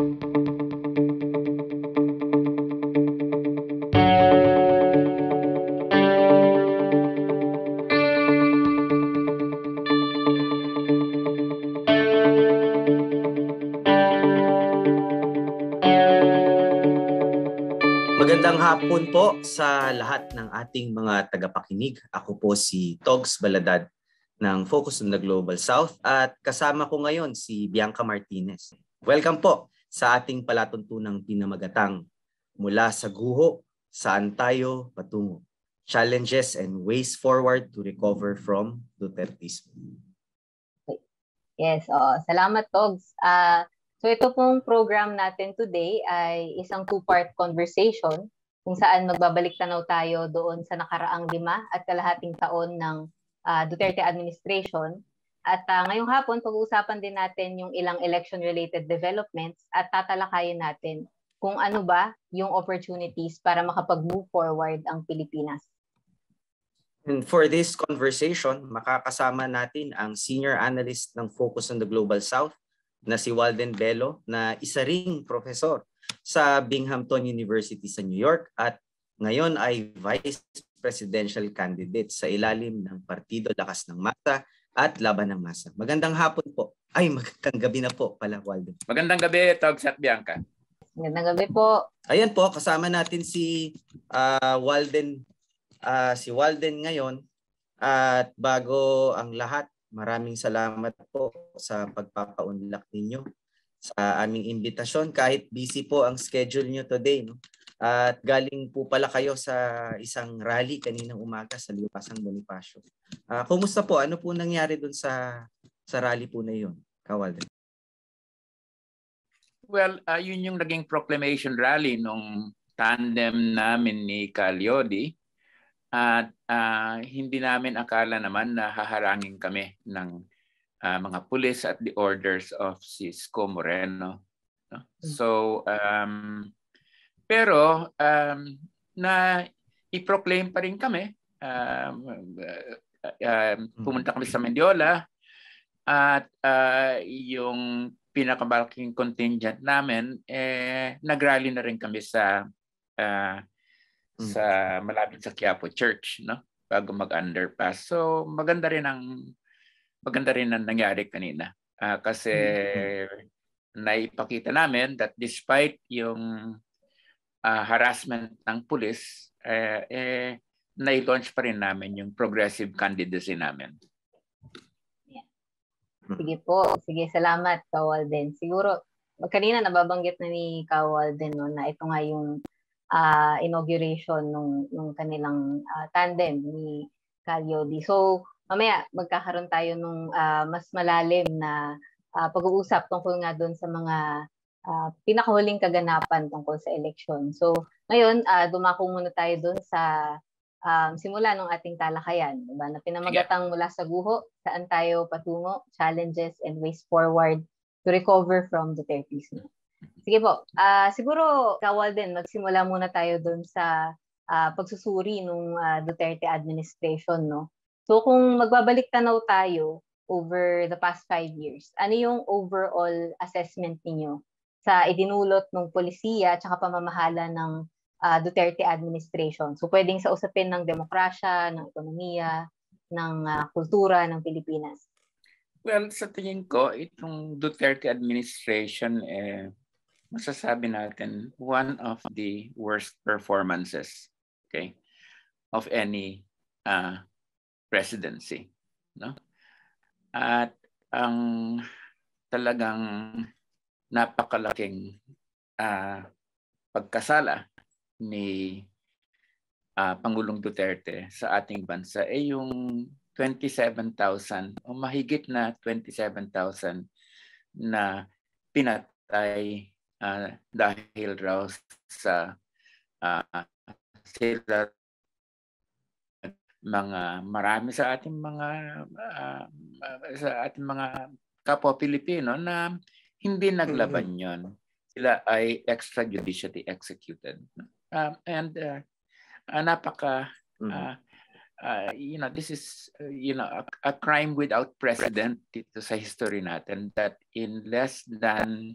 Magandang hapon po sa lahat ng ating mga tagapakinig. Ako po si Togs Baladad ng Focus on the Global South at kasama ko ngayon si Bianca Martinez. Welcome po sa ating palatuntunang pinamagatang mula sa guho, saan tayo patungo. Challenges and ways forward to recover from Dutertismo. Yes, oh, salamat Togs. Uh, so ito pong program natin today ay isang two-part conversation kung saan magbabalik tanaw tayo doon sa nakaraang lima at kalahating taon ng uh, Duterte administration at uh, ngayong hapon, pag-uusapan din natin yung ilang election-related developments at tatalakayin natin kung ano ba yung opportunities para makapag-move forward ang Pilipinas. And for this conversation, makakasama natin ang senior analyst ng Focus on the Global South na si Walden Bello na isa ring profesor sa Binghamton University sa New York at ngayon ay vice presidential candidate sa ilalim ng Partido Lakas ng Mata at Laban ng Masa. Magandang hapon po. Ay, magandang gabi na po pala, Waldo. Magandang gabi, Togs at Bianca. Magandang gabi po. Ayan po, kasama natin si uh, Walden uh, si Walden ngayon. At bago ang lahat, maraming salamat po sa pagpapaunlak ninyo sa aming imbitasyon kahit busy po ang schedule nyo today no at galing po pala kayo sa isang rally kaninang umaga sa Liwasang Bonifacio. Uh, kumusta po? Ano po nangyari doon sa sa rally po na 'yon? Kawal. Well, uh, yun yung naging proclamation rally nung tandem namin ni Calyodi. At uh, hindi namin akala naman na haharangin kami ng uh, mga pulis at the orders of Cisco Moreno. No? Hmm. So, um, pero um, na i-proclaim pa rin kami. Um, uh, uh, pumunta kami sa Mendiola at uh, yung pinakamalaking contingent namin, eh, nagrally na rin kami sa uh, hmm. sa malapit sa Quiapo Church, no? Bago mag-underpass. So, maganda rin ang maganda rin ang nangyari kanina. Uh, kasi mm-hmm. naipakita namin that despite yung uh, harassment ng pulis, eh, eh, na-launch pa rin namin yung progressive candidacy namin. Yeah. Hmm. Sige po. Sige, salamat, Kawal din. Siguro, kanina nababanggit na ni Kawal din no, na ito nga yung uh, inauguration nung, nung kanilang uh, tandem ni Calyodi. So, mamaya magkakaroon tayo nung uh, mas malalim na uh, pag-uusap tungkol nga doon sa mga uh, pinakahuling kaganapan tungkol sa eleksyon. So ngayon, uh, dumako muna tayo doon sa um, simula ng ating talakayan, diba? na pinamagatang mula sa guho, saan tayo patungo, challenges and ways forward to recover from the therapies. Sige po, uh, siguro kawal din, magsimula muna tayo doon sa uh, pagsusuri ng uh, Duterte administration. No? So kung magbabalik tanaw tayo over the past five years, ano yung overall assessment niyo sa idinulot ng polisiya at saka pamamahala ng uh, Duterte administration. So pwedeng sa usapin ng demokrasya, ng ekonomiya, ng uh, kultura ng Pilipinas. Well, sa tingin ko, itong Duterte administration, eh, masasabi natin, one of the worst performances okay, of any uh, presidency. No? At ang talagang napakalaking uh, pagkasala ni uh, Pangulong Duterte sa ating bansa ay eh yung 27,000 o mahigit na 27,000 na pinatay uh, dahil raw sa uh, sila mga marami sa ating mga uh, sa ating mga kapwa Pilipino na hindi naglaban mm-hmm. yon. Sila ay extrajudicially executed. Um, and uh, uh, napaka, mm-hmm. uh, uh, you know, this is, uh, you know, a, a crime without precedent dito sa history natin that in less than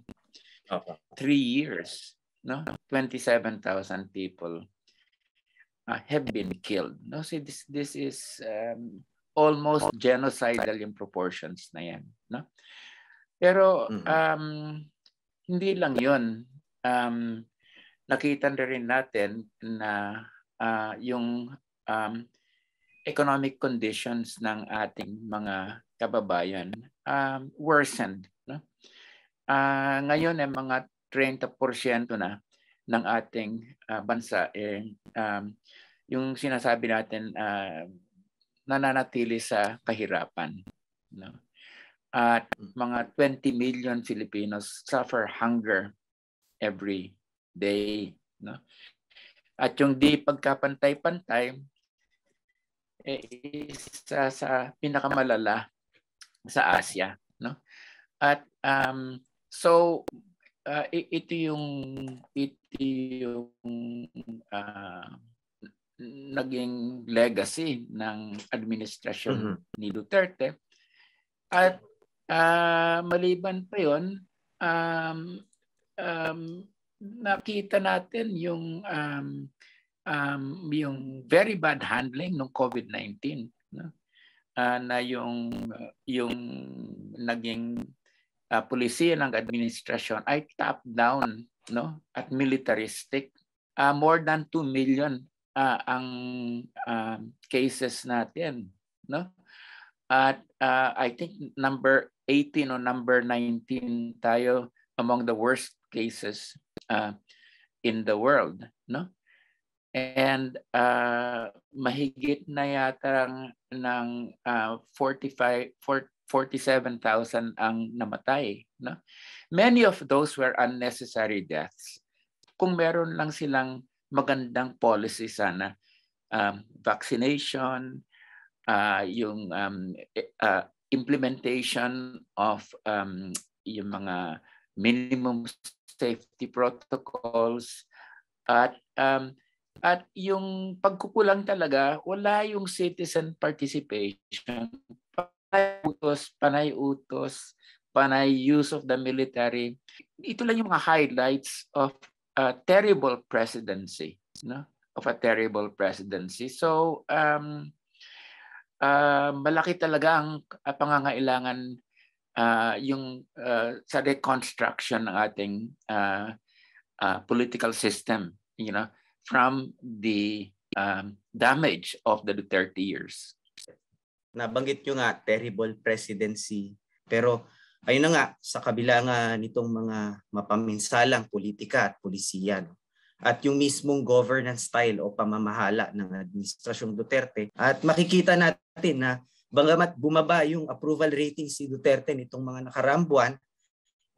okay. three years, no, 27,000 people uh, have been killed. No, see this this is um, almost genocidal in proportions na yan, no? Pero mm-hmm. um, hindi lang yun. Um, nakita na rin natin na uh, yung um, economic conditions ng ating mga kababayan um, worsened. No? Uh, ngayon ay mga 30% na ng ating uh, bansa eh, um, yung sinasabi natin uh, nananatili sa kahirapan. No? at mm. mga 20 million Filipinos suffer hunger every day. No? At yung di pagkapantay-pantay, eh, isa sa pinakamalala sa Asia. No? At um, so, uh, ito yung, ito yung uh, naging legacy ng administrasyon mm-hmm. ni Duterte. At Uh, maliban pa yon, um, um, nakita natin yung um, um, yung very bad handling ng COVID-19 no? uh, na yung yung naging uh, ah, pulisiya ng administration ay top down no at militaristic uh, more than 2 million uh, ang uh, cases natin no at uh, I think number 18 or number 19 tayo among the worst cases uh, in the world, no? And uh, mahigit na yata ng, ng uh, 45, 47,000 ang namatay. No? Many of those were unnecessary deaths. Kung meron lang silang magandang policy sana, um, vaccination, uh, yung um, eh, uh, implementation of um, yung mga minimum safety protocols at um, at yung pagkukulang talaga wala yung citizen participation panay utos panay utos panay use of the military ito lang yung mga highlights of a terrible presidency no of a terrible presidency so um uh, malaki talaga ang uh, pangangailangan uh, yung uh, sa reconstruction ng ating uh, uh, political system, you know, from the um, damage of the 30 years. Nabanggit nyo nga, terrible presidency. Pero ayun na nga, sa kabila nga nitong mga mapaminsalang politika at polisiya, no? at yung mismong governance style o pamamahala ng Administrasyong Duterte. At makikita natin na bagamat bumaba yung approval rating si Duterte nitong mga nakarambuan,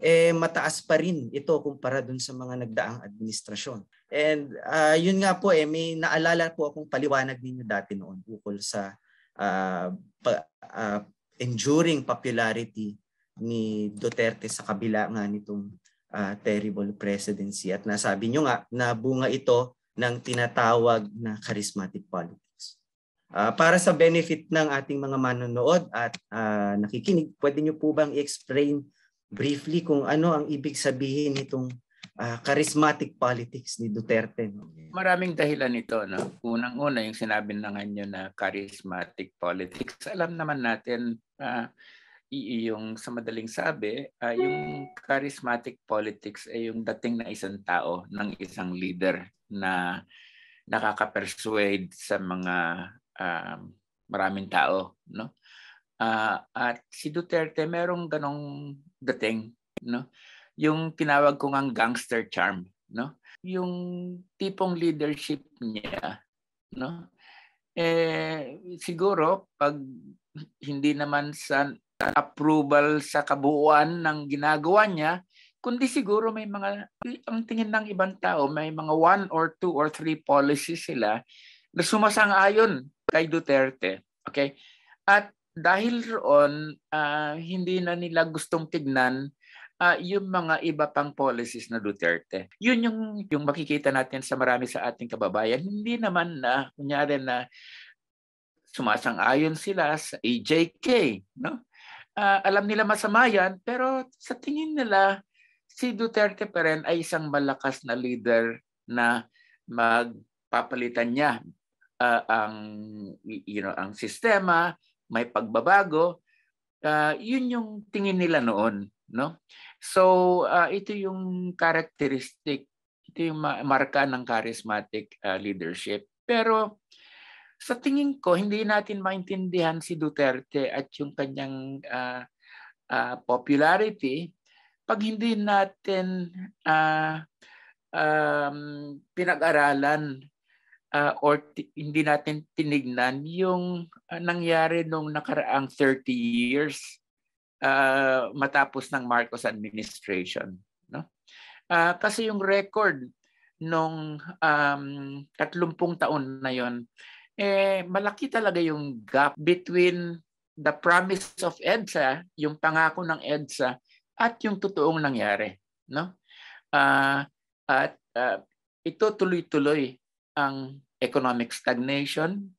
eh mataas pa rin ito kumpara dun sa mga nagdaang administrasyon. And uh, yun nga po eh may naalala po akong paliwanag ninyo dati noon ukol sa uh, pa, uh, enduring popularity ni Duterte sa kabila nga nitong uh, terrible presidency at nasabi nyo nga na bunga ito ng tinatawag na charismatic politics. Uh, para sa benefit ng ating mga manonood at uh, nakikinig, pwede nyo po bang i-explain briefly kung ano ang ibig sabihin nitong uh, charismatic politics ni Duterte? Maraming dahilan ito. No? Unang-una yung sinabi na nga nyo na charismatic politics. Alam naman natin uh, E, yung sa madaling sabi, uh, yung hmm. charismatic politics ay yung dating na isang tao ng isang leader na nakaka-persuade sa mga uh, maraming tao, no? Uh, at si Duterte merong ganong dating, no? Yung tinawag ko ngang gangster charm, no? Yung tipong leadership niya, no? Eh siguro pag hindi naman sa approval sa kabuuan ng ginagawa niya, kundi siguro may mga, ang tingin ng ibang tao, may mga one or two or three policies sila na sumasang-ayon kay Duterte. Okay? At dahil roon, uh, hindi na nila gustong tignan uh, yung mga iba pang policies na Duterte. Yun yung, yung makikita natin sa marami sa ating kababayan. Hindi naman na, kunyari na sumasang-ayon sila sa AJK. No? uh, alam nila masama yan, pero sa tingin nila, si Duterte pa rin ay isang malakas na leader na magpapalitan niya uh, ang you know ang sistema, may pagbabago. Uh, yun yung tingin nila noon, no? So uh, ito yung characteristic, ito yung marka ng charismatic uh, leadership. Pero sa tingin ko, hindi natin maintindihan si Duterte at yung kanyang uh, uh, popularity pag hindi natin uh, um, pinag-aralan uh, or t- hindi natin tinignan yung uh, nangyari nung nakaraang 30 years uh, matapos ng Marcos administration no uh, kasi yung record nung um, 30 taon na yon eh malaki talaga yung gap between the promise of EDSA, yung pangako ng EDSA at yung totoong nangyari, no? Uh, at uh, ito tuloy-tuloy ang economic stagnation,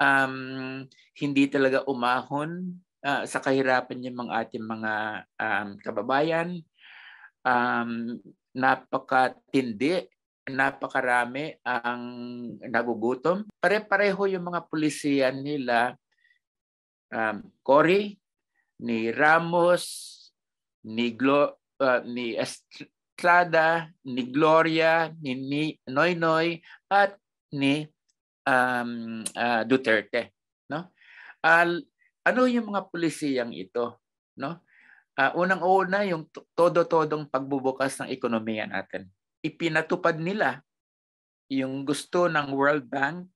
um, hindi talaga umahon uh, sa kahirapan ng mga ating mga um, kababayan, um, napakatindi napakarami ang nagugutom. Pare-pareho yung mga pulisya nila, um, Cory, ni Ramos, ni, Glo, uh, ni Estrada, ni Gloria, ni, ni Noynoy, at ni um, uh, Duterte. No? Uh, ano yung mga pulisiyang ito? No? Uh, Unang-una, yung todo-todong pagbubukas ng ekonomiya natin ipinatupad nila yung gusto ng World Bank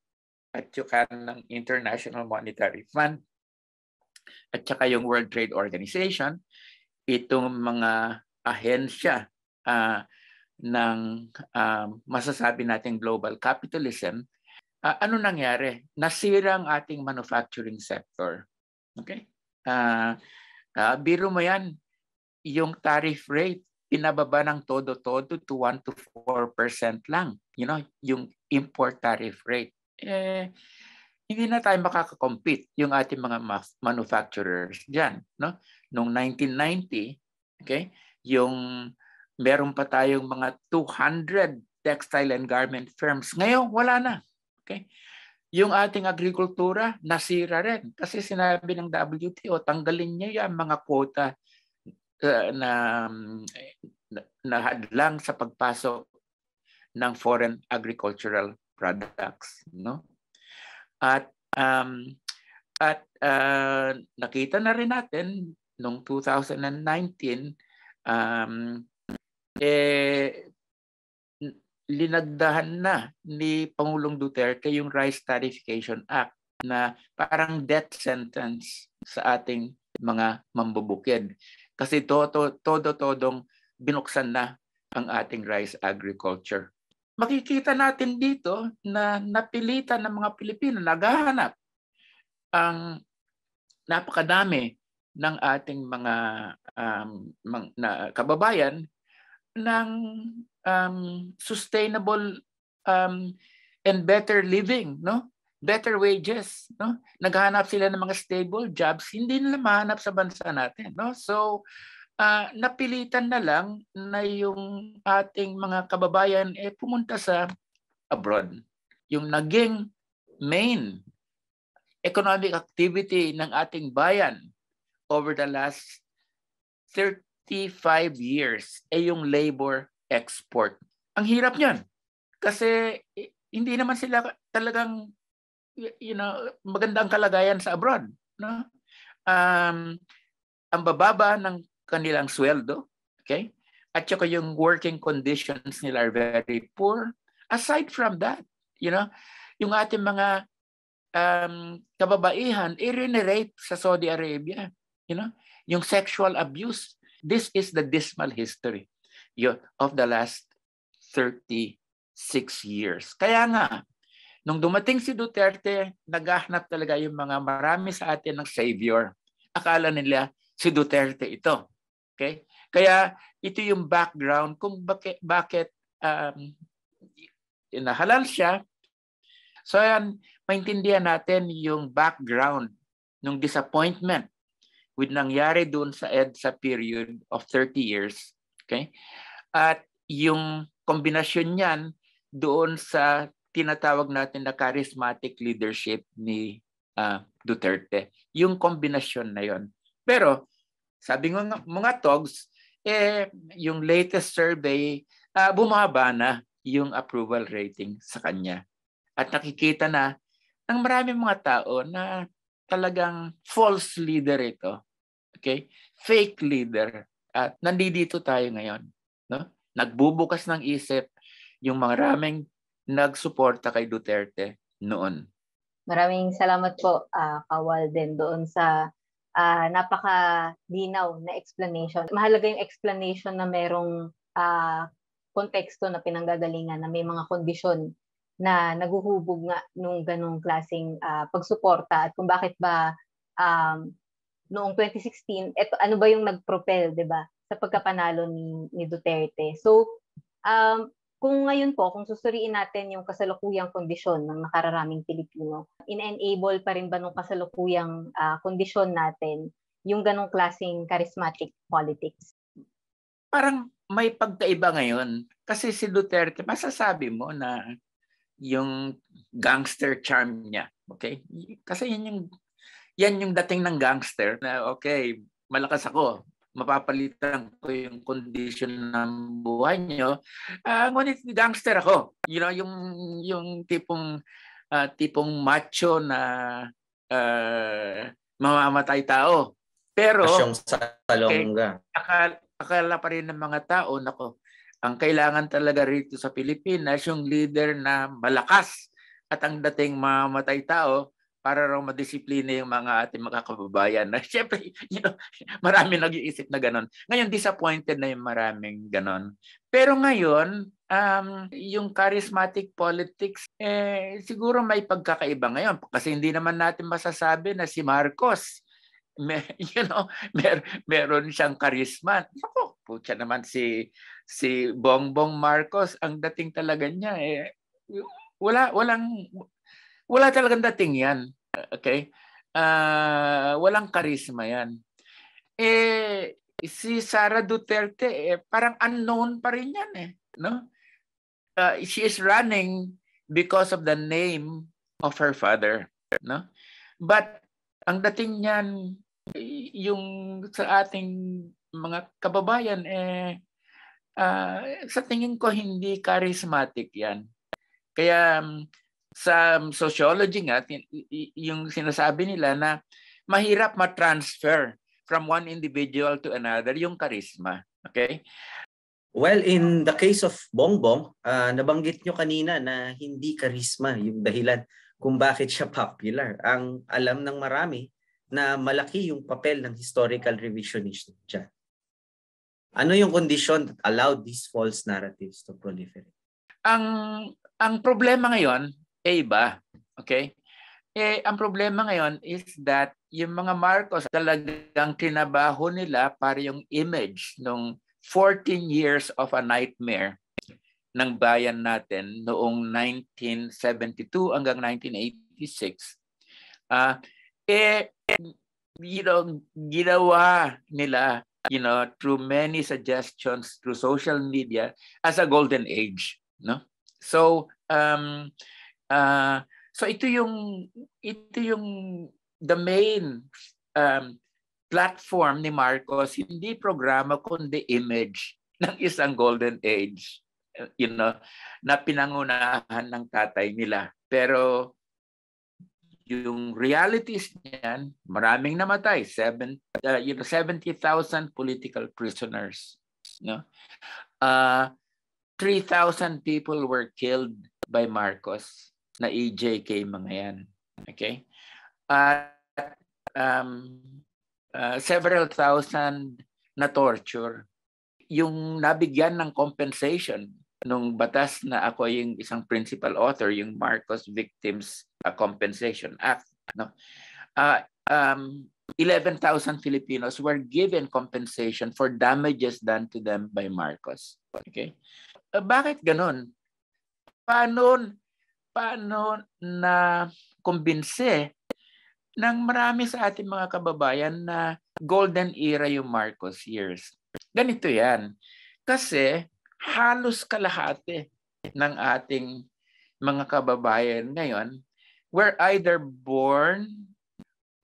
at saka ng International Monetary Fund at saka yung World Trade Organization, itong mga ahensya uh, ng uh, masasabi nating global capitalism, uh, ano nangyari? Nasira ang ating manufacturing sector. Okay? Uh, uh, biro mo yan, yung tariff rate pinababa ng todo-todo to 1 to 4% lang. You know, yung import tariff rate. Eh, hindi na tayo makakakompete yung ating mga manufacturers diyan, no? Noong 1990, okay? Yung meron pa tayong mga 200 textile and garment firms. Ngayon, wala na. Okay? Yung ating agrikultura, nasira rin. Kasi sinabi ng WTO, tanggalin niya yung mga quota eh, na na hadlang sa pagpasok ng foreign agricultural products no at um, at uh, nakita na rin natin noong 2019 um, eh linagdahan na ni Pangulong Duterte yung Rice Tarification Act na parang death sentence sa ating mga mambubukid kasi todo-todong binuksan na ang ating rice agriculture. Makikita natin dito na napilitan ng mga Pilipino, naghahanap ang napakadami ng ating mga um, na, kababayan ng um, sustainable um, and better living no better wages, no? Naghahanap sila ng mga stable jobs, hindi nila mahanap sa bansa natin, no? So uh, napilitan na lang na yung ating mga kababayan eh pumunta sa abroad. Yung naging main economic activity ng ating bayan over the last 35 years ay eh, yung labor export. Ang hirap niyan kasi eh, hindi naman sila talagang you know, maganda ang kalagayan sa abroad. No? Um, ang bababa ng kanilang sweldo, okay? At saka yung working conditions nila are very poor. Aside from that, you know, yung ating mga um, kababaihan, i-rape sa Saudi Arabia. You know, yung sexual abuse. This is the dismal history of the last 36 years. Kaya nga, Nung dumating si Duterte, naghahanap talaga yung mga marami sa atin ng savior. Akala nila si Duterte ito. Okay? Kaya ito yung background kung bakit, bakit um, inahalal siya. So yan, maintindihan natin yung background ng disappointment with nangyari doon sa EDSA period of 30 years. Okay? At yung kombinasyon niyan doon sa tinatawag natin na charismatic leadership ni uh, Duterte. Yung kombinasyon na yon. Pero sabi ng mga togs, eh, yung latest survey, uh, bumaba na yung approval rating sa kanya. At nakikita na ng maraming mga tao na talagang false leader ito. Okay? Fake leader. At nandito tayo ngayon. No? Nagbubukas ng isip yung maraming nagsuporta kay Duterte noon. Maraming salamat po, uh, Kawal, din doon sa uh, napaka-linaw na explanation. Mahalaga yung explanation na merong uh, konteksto na pinanggagalingan na may mga kondisyon na naguhubog nga nung ganong klaseng uh, pagsuporta at kung bakit ba um, noong 2016 eto ano ba yung nagpropel 'di ba sa pagkapanalo ni ni Duterte. So um kung ngayon po, kung susuriin natin yung kasalukuyang kondisyon ng nakararaming Pilipino, in-enable pa rin ba nung kasalukuyang uh, kondisyon natin yung ganong klaseng charismatic politics? Parang may pagkaiba ngayon. Kasi si Duterte, masasabi mo na yung gangster charm niya. Okay? Kasi yan yung yan yung dating ng gangster na okay, malakas ako, mapapalitan ko yung condition ng buhay nyo. Uh, ngunit gangster ako. You know, yung, yung tipong, uh, tipong macho na uh, mamamatay tao. Pero, Asyong salonga. akala, akala pa rin ng mga tao, nako, ang kailangan talaga rito sa Pilipinas, yung leader na malakas at ang dating mamamatay tao, para raw madisiplina yung mga ating mga kababayan. Na syempre, you know, marami nag-iisip na ganun. Ngayon, disappointed na yung maraming ganun. Pero ngayon, um, yung charismatic politics, eh, siguro may pagkakaiba ngayon. Kasi hindi naman natin masasabi na si Marcos, may, you know, mer meron siyang karisma. Ako, putya naman si si Bongbong Marcos, ang dating talaga niya eh wala walang wala talagang dating yan. Okay? Uh, walang karisma yan. Eh, si Sara Duterte, eh, parang unknown pa rin yan eh. No? Uh, she is running because of the name of her father. No? But ang dating niyan, yung sa ating mga kababayan, eh, uh, sa tingin ko hindi charismatic yan. Kaya sa um, sociology nga, yung sinasabi nila na mahirap ma-transfer from one individual to another yung charisma. Okay? Well, in the case of Bongbong, uh, nabanggit nyo kanina na hindi charisma yung dahilan kung bakit siya popular. Ang alam ng marami na malaki yung papel ng historical revisionism dyan. Ano yung condition that allowed these false narratives to proliferate? Ang ang problema ngayon, eh ba? Okay? Eh, ang problema ngayon is that yung mga Marcos talagang tinabaho nila para yung image nung 14 years of a nightmare ng bayan natin noong 1972 hanggang 1986. Uh, ah, eh, you know, ginawa nila you know, through many suggestions through social media as a golden age. No? So, um, Uh, so ito yung ito yung the main um, platform ni Marcos, hindi programa kundi image ng isang golden age you know na pinangunahan ng tatay nila. Pero yung realities niyan, maraming namatay, 7 uh, you know 70,000 political prisoners, no? Uh ah, 3,000 people were killed by Marcos na AJK e mga yan. Okay? At um, uh, several thousand na torture. Yung nabigyan ng compensation nung batas na ako yung isang principal author, yung Marcos Victims uh, Compensation Act. No? Uh, um, 11,000 Filipinos were given compensation for damages done to them by Marcos. Okay? Uh, bakit ganun? Paano paano na kumbinse ng marami sa ating mga kababayan na golden era yung Marcos years. Ganito yan. Kasi halos kalahati ng ating mga kababayan ngayon were either born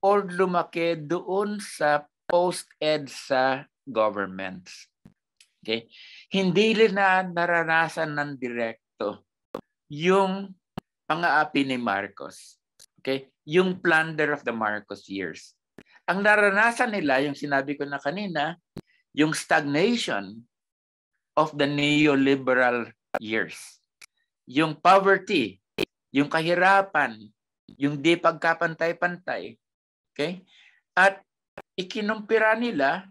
or lumaki doon sa post edsa sa governments. Okay? Hindi na naranasan ng direkto yung pangaapi ni Marcos. Okay? Yung plunder of the Marcos years. Ang naranasan nila, yung sinabi ko na kanina, yung stagnation of the neoliberal years. Yung poverty, yung kahirapan, yung di pagkapantay-pantay. Okay? At ikinumpira nila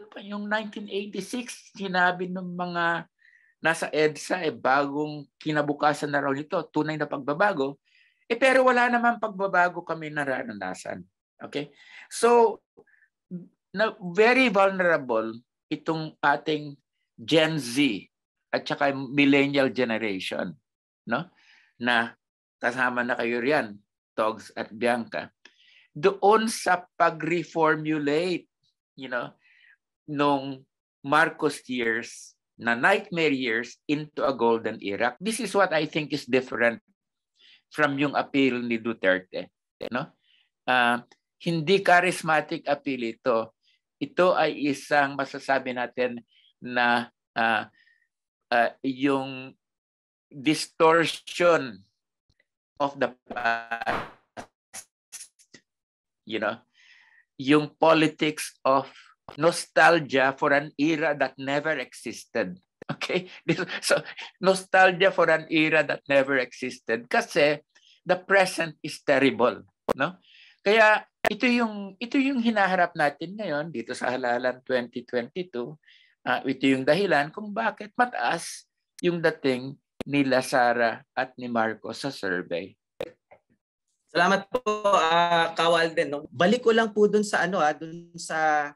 ano pa, yung 1986, sinabi ng mga nasa EDSA, eh, bagong kinabukasan na raw nito, tunay na pagbabago, eh pero wala naman pagbabago kami naranasan. Okay? So, na very vulnerable itong ating Gen Z at saka millennial generation, no? Na kasama na kayo riyan, Togs at Bianca. Doon sa pag-reformulate, you know, nung Marcos years na nightmare years into a golden era. This is what I think is different from yung appeal ni Duterte. No? Uh, hindi charismatic appeal ito. Ito ay isang masasabi natin na uh, uh, yung distortion of the past. You know, yung politics of nostalgia for an era that never existed. Okay? So, nostalgia for an era that never existed kasi the present is terrible, no? Kaya ito yung ito yung hinaharap natin ngayon dito sa halalan 2022. Uh, ah, ito yung dahilan kung bakit mataas yung dating ni Sara at ni Marco sa survey. Salamat po uh, ah, Kawal din. No? Balik ko lang po dun sa ano ah, dun sa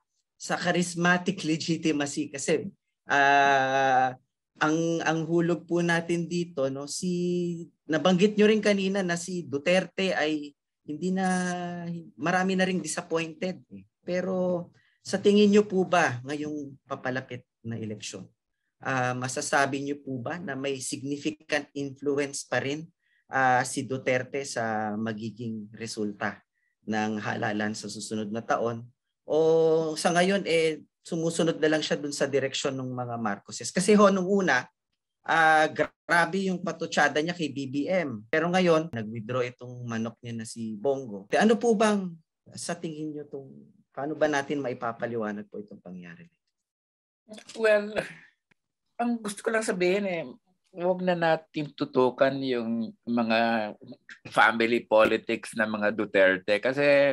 sa charismatic legitimacy kasi uh, ang ang hulog po natin dito no si nabanggit nyo rin kanina na si Duterte ay hindi na marami na ring disappointed eh. pero sa tingin nyo po ba ngayong papalapit na eleksyon uh, masasabi nyo po ba na may significant influence pa rin uh, si Duterte sa magiging resulta ng halalan sa susunod na taon o sa ngayon eh sumusunod na lang siya dun sa direksyon ng mga Marcoses. Kasi ho nung una, uh, grabe yung patutsada niya kay BBM. Pero ngayon, nag-withdraw itong manok niya na si Bongo. De, eh, ano po bang sa tingin niyo tong paano ba natin maipapaliwanag po itong pangyari? Well, ang gusto ko lang sabihin eh, huwag na natin tutukan yung mga family politics ng mga Duterte kasi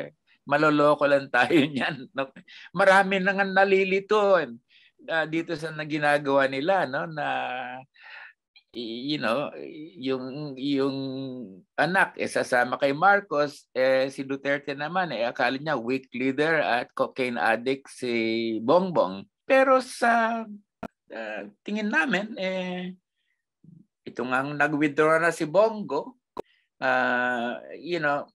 maloloko lang tayo niyan. No? Marami nang nalilito uh, dito sa ginagawa nila no na you know, yung yung anak eh sasama kay Marcos, eh si Duterte naman eh akala niya weak leader at cocaine addict si Bongbong. Pero sa uh, tingin namin eh ito nga nag-withdraw na si Bongo, uh, you know,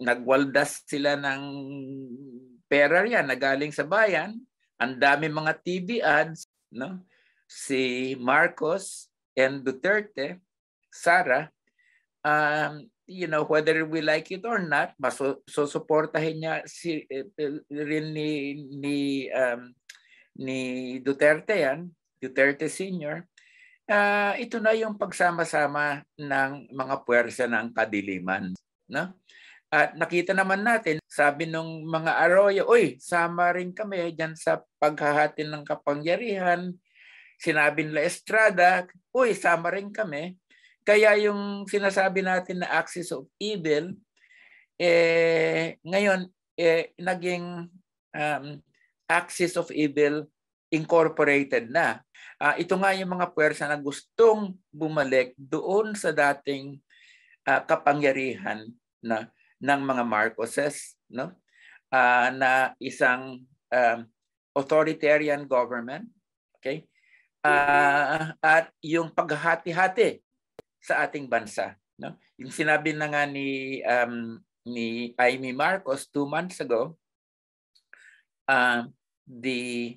nagwaldas sila ng pera yan na galing sa bayan. Ang dami mga TV ads, no? Si Marcos and Duterte, Sara, um, you know, whether we like it or not, masusuportahin niya si, eh, eh, rin ni, ni, um, ni Duterte yan, Duterte Senior. Uh, ito na yung pagsama-sama ng mga puwersa ng kadiliman. No? At nakita naman natin, sabi nung mga Arroyo, oy, sama rin kami dyan sa paghahatin ng kapangyarihan. Sinabi nila Estrada, uy, sama rin kami. Kaya yung sinasabi natin na axis of evil, eh, ngayon, eh, naging um, axis of evil incorporated na. Uh, ito nga yung mga puwersa na gustong bumalik doon sa dating uh, kapangyarihan na ng mga Marcoses no uh, na isang um, authoritarian government okay uh, at yung paghati-hati sa ating bansa no yung sinabi na nga ni um, ni Amy Marcos two months ago uh, the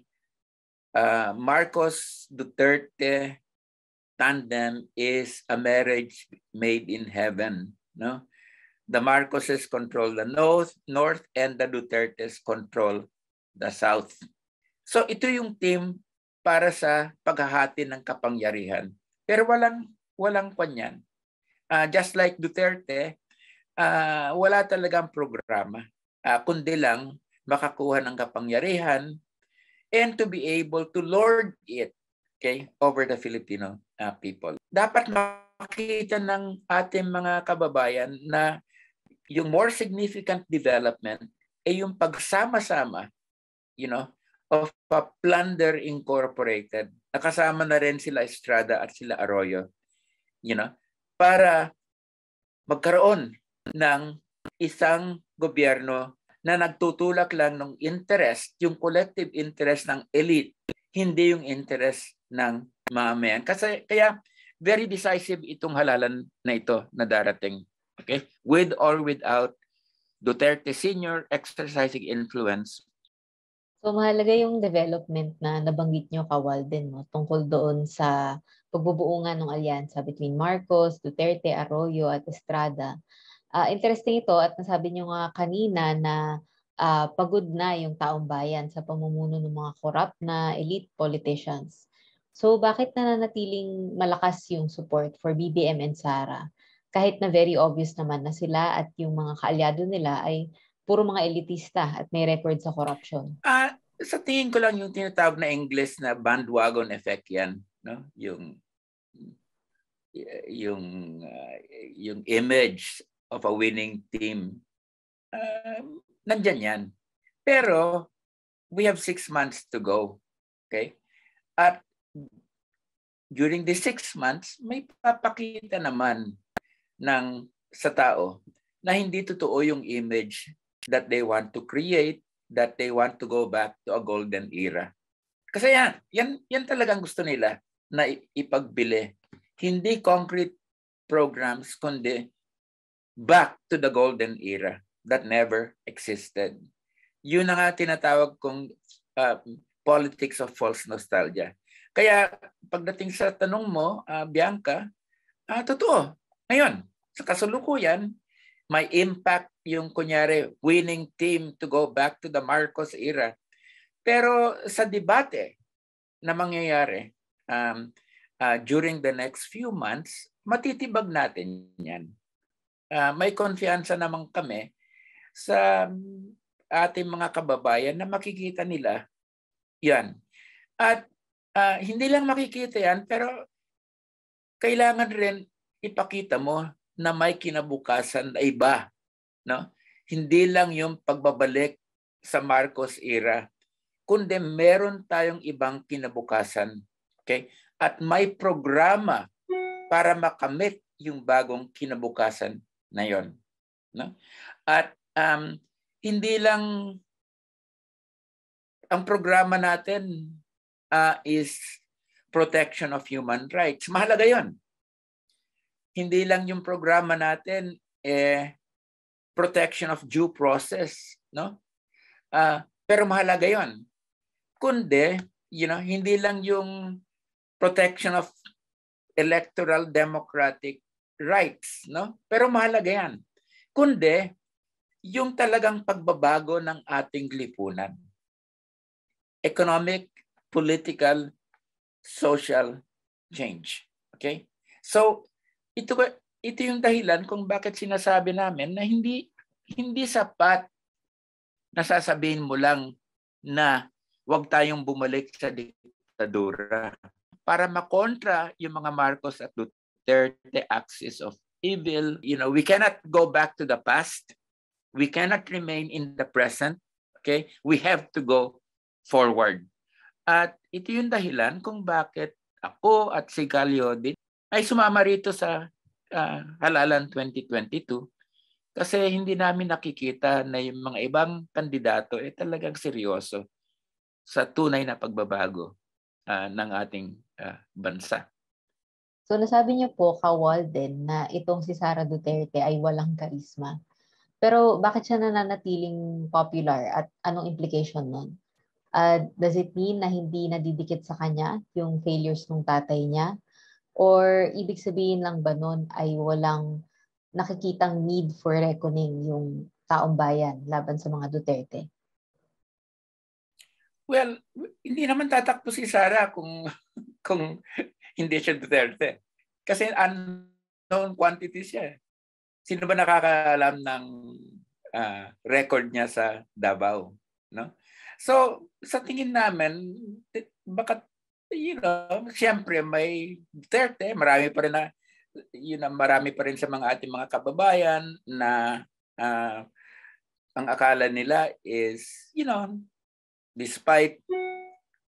uh, Marcos Duterte tandem is a marriage made in heaven no The Marcoses control the north, north and the Dutertes control the south. So ito yung team para sa paghahati ng kapangyarihan. Pero walang walang kanyan. Uh, ah, just like Duterte, uh, wala talagang programa, uh, kundi lang makakuha ng kapangyarihan and to be able to lord it okay, over the Filipino uh, people. Dapat makita ng ating mga kababayan na yung more significant development ay eh, yung pagsama-sama, you know, of a Plunder Incorporated. Nakasama na rin sila Estrada at sila Arroyo, you know, para magkaroon ng isang gobyerno na nagtutulak lang ng interest, yung collective interest ng elite, hindi yung interest ng mamayan Kasi kaya very decisive itong halalan na ito na darating okay, with or without Duterte senior exercising influence. So mahalaga yung development na nabanggit nyo, Kawal, din no? tungkol doon sa pagbubuo ng alyansa between Marcos, Duterte, Arroyo at Estrada. Uh, interesting ito at nasabi nyo nga kanina na uh, pagod na yung taong bayan sa pamumuno ng mga corrupt na elite politicians. So bakit nananatiling malakas yung support for BBM and SARA? kahit na very obvious naman na sila at yung mga kaalyado nila ay puro mga elitista at may record sa corruption? Uh, sa tingin ko lang yung tinatawag na English na bandwagon effect yan. No? Yung yung uh, yung image of a winning team uh, nandyan yan pero we have six months to go okay at during the six months may papakita naman ng sa tao na hindi totoo yung image that they want to create, that they want to go back to a golden era. Kasi yan, yan, yan talagang gusto nila na ipagbili. Hindi concrete programs, kundi back to the golden era that never existed. Yun ang tinatawag kong uh, politics of false nostalgia. Kaya pagdating sa tanong mo, uh, Bianca, uh, totoo, ngayon, sa kasalukuyan, may impact yung kunyari winning team to go back to the Marcos era. Pero sa debate na mangyayari um, uh, during the next few months, matitibag natin yan. Uh, may konfiyansa naman kami sa um, ating mga kababayan na makikita nila yan. At uh, hindi lang makikita yan, pero kailangan rin ipakita mo na may kinabukasan na iba. No? Hindi lang yung pagbabalik sa Marcos era, kundi meron tayong ibang kinabukasan. Okay? At may programa para makamit yung bagong kinabukasan na yon. No? At um, hindi lang ang programa natin uh, is protection of human rights. Mahalaga yon hindi lang yung programa natin eh protection of due process, no? Uh, pero mahalaga 'yon. Kundi, you know, hindi lang yung protection of electoral democratic rights, no? Pero mahalaga 'yan. Kundi yung talagang pagbabago ng ating lipunan. Economic, political, social change. Okay? So, ito ito yung dahilan kung bakit sinasabi namin na hindi hindi sapat na sasabihin mo lang na huwag tayong bumalik sa diktadura para makontra yung mga Marcos at Duterte axis of evil. You know, we cannot go back to the past. We cannot remain in the present. Okay? We have to go forward. At ito yung dahilan kung bakit ako at si Galio din ay sumama rito sa uh, halalan 2022 kasi hindi namin nakikita na yung mga ibang kandidato ay eh, talagang seryoso sa tunay na pagbabago uh, ng ating uh, bansa. So nasabi niyo po, Kawal din, na itong si Sara Duterte ay walang karisma. Pero bakit siya nananatiling popular at anong implication nun? Uh, does it mean na hindi nadidikit sa kanya yung failures ng tatay niya? Or ibig sabihin lang ba nun ay walang nakikitang need for reckoning yung taong bayan laban sa mga Duterte? Well, hindi naman tatakbo si Sara kung kung hindi siya Duterte. Kasi unknown quantity siya. Eh. Sino ba nakakaalam ng uh, record niya sa Davao, no? So, sa tingin namin, baka you know, siyempre may Duterte, marami pa rin na yun ang marami pa rin sa mga ating mga kababayan na uh, ang akala nila is, you know, despite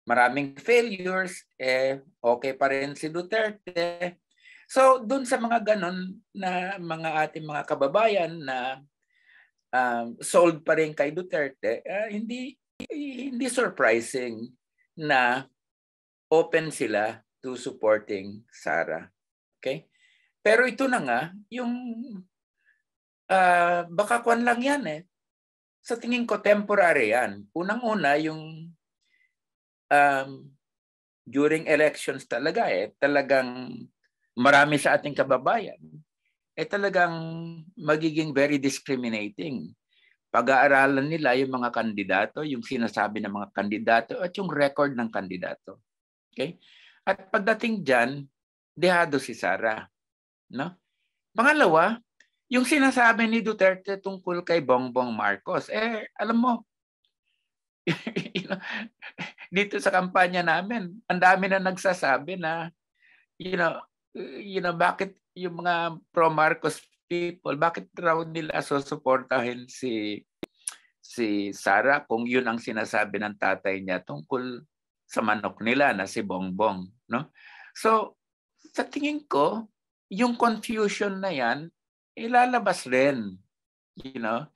maraming failures, eh, okay pa rin si Duterte. So, dun sa mga ganon na mga ating mga kababayan na um, sold pa rin kay Duterte, uh, hindi hindi surprising na open sila to supporting Sara. Okay? Pero ito na nga, yung uh, baka kwan lang yan eh. Sa tingin ko, temporary yan. Unang-una, yung um, during elections talaga eh, talagang marami sa ating kababayan, eh talagang magiging very discriminating pag-aaralan nila yung mga kandidato, yung sinasabi ng mga kandidato at yung record ng kandidato. Okay? At pagdating diyan, dehado si Sara. No? Pangalawa, yung sinasabi ni Duterte tungkol kay Bongbong Marcos, eh alam mo, dito sa kampanya namin, ang dami na nagsasabi na you know, you know bakit yung mga pro Marcos people, bakit raw nila susuportahin si si Sara kung yun ang sinasabi ng tatay niya tungkol sa manok nila na si Bongbong. No? So, sa tingin ko, yung confusion na yan, ilalabas rin. You know?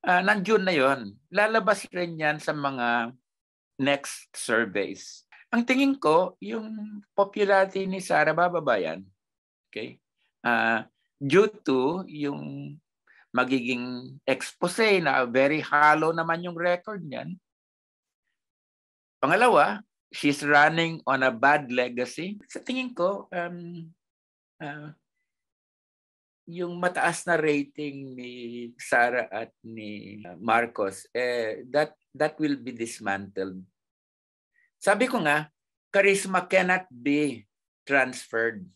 Uh, ah, nandiyon na yon. Lalabas rin yan sa mga next surveys. Ang tingin ko, yung popularity ni Sara bababa yan. Okay? Uh, due to yung magiging expose na very hollow naman yung record niyan. Pangalawa, she's running on a bad legacy. Sa tingin ko, um, uh, yung mataas na rating ni Sara at ni uh, Marcos, eh, that, that will be dismantled. Sabi ko nga, charisma cannot be transferred.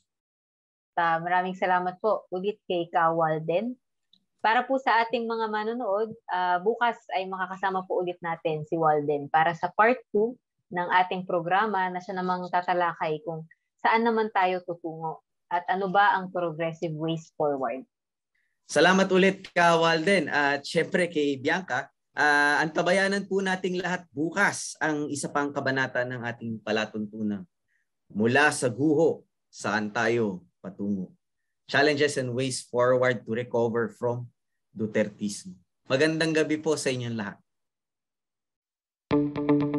Uh, maraming salamat po ulit kay Kawalden. Para po sa ating mga manonood, uh, bukas ay makakasama po ulit natin si Walden para sa part 2 ng ating programa na siya namang tatalakay kung saan naman tayo tutungo at ano ba ang progressive ways forward. Salamat ulit ka Walden at syempre kay Bianca. Uh, antabayanan po nating lahat bukas ang isa pang kabanata ng ating palatuntunan. Mula sa guho, saan tayo patungo? Challenges and ways forward to recover from Dutertismo. Magandang gabi po sa inyong lahat. Thank you.